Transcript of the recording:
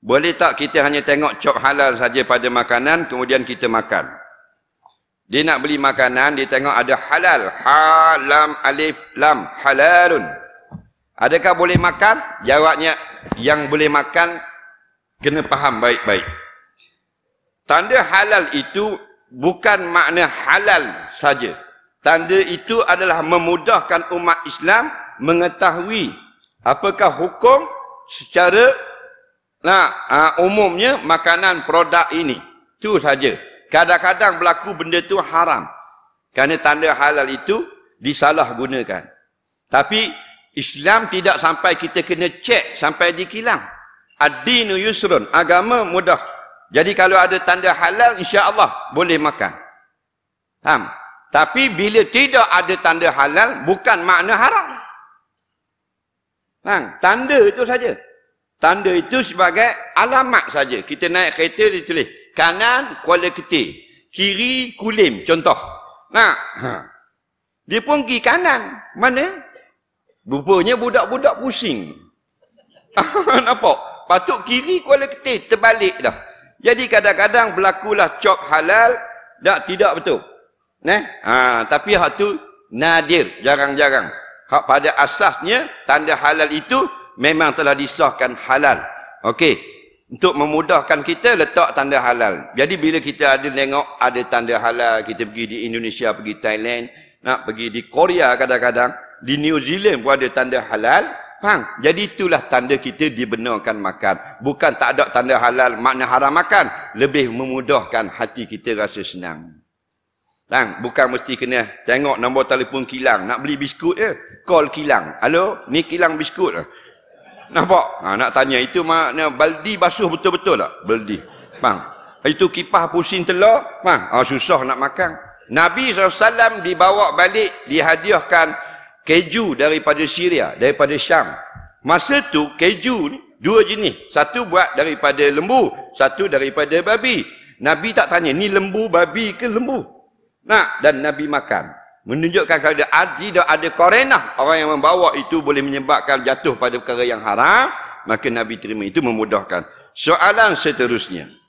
Boleh tak kita hanya tengok cop halal saja pada makanan kemudian kita makan? Dia nak beli makanan, dia tengok ada halal. Ha, lam, alif, lam. Halalun. Adakah boleh makan? Jawabnya, yang boleh makan, kena faham baik-baik. Tanda halal itu bukan makna halal saja. Tanda itu adalah memudahkan umat Islam mengetahui apakah hukum secara Nah, uh, umumnya makanan produk ini tu saja. Kadang-kadang berlaku benda tu haram. Kerana tanda halal itu disalahgunakan. Tapi Islam tidak sampai kita kena cek sampai di kilang. Ad-dinu yusrun, agama mudah. Jadi kalau ada tanda halal insya-Allah boleh makan. Faham? Tapi bila tidak ada tanda halal bukan makna haram. Faham? Tanda itu saja. Tanda itu sebagai alamat saja. Kita naik kereta dia tulis kanan Kuala Ketir, kiri Kulim contoh. Nah. Ha. Dia pun pergi kanan. Mana? Rupanya budak-budak pusing. Nampak? Patut kiri Kuala Ketir terbalik dah. Jadi kadang-kadang berlakulah cop halal tak tidak betul. Nah, ha, tapi hak tu nadir, jarang-jarang. Hak pada asasnya tanda halal itu memang telah disahkan halal. Okey. Untuk memudahkan kita letak tanda halal. Jadi bila kita ada tengok ada tanda halal, kita pergi di Indonesia, pergi Thailand, nak pergi di Korea kadang-kadang, di New Zealand pun ada tanda halal. Faham? Jadi itulah tanda kita dibenarkan makan. Bukan tak ada tanda halal makna haram makan. Lebih memudahkan hati kita rasa senang. Faham? Bukan mesti kena tengok nombor telefon kilang. Nak beli biskut je. Call kilang. Halo? Ni kilang biskut lah. Nampak? Ha, nak tanya itu makna baldi basuh betul-betul tak? Baldi. Faham? Itu kipah pusing telur. Faham? Ha, susah nak makan. Nabi SAW dibawa balik dihadiahkan keju daripada Syria, daripada Syam. Masa tu keju ni dua jenis. Satu buat daripada lembu, satu daripada babi. Nabi tak tanya ni lembu babi ke lembu. Nak dan Nabi makan menunjukkan kalau ada adi dan ada korenah orang yang membawa itu boleh menyebabkan jatuh pada perkara yang haram maka Nabi terima itu memudahkan soalan seterusnya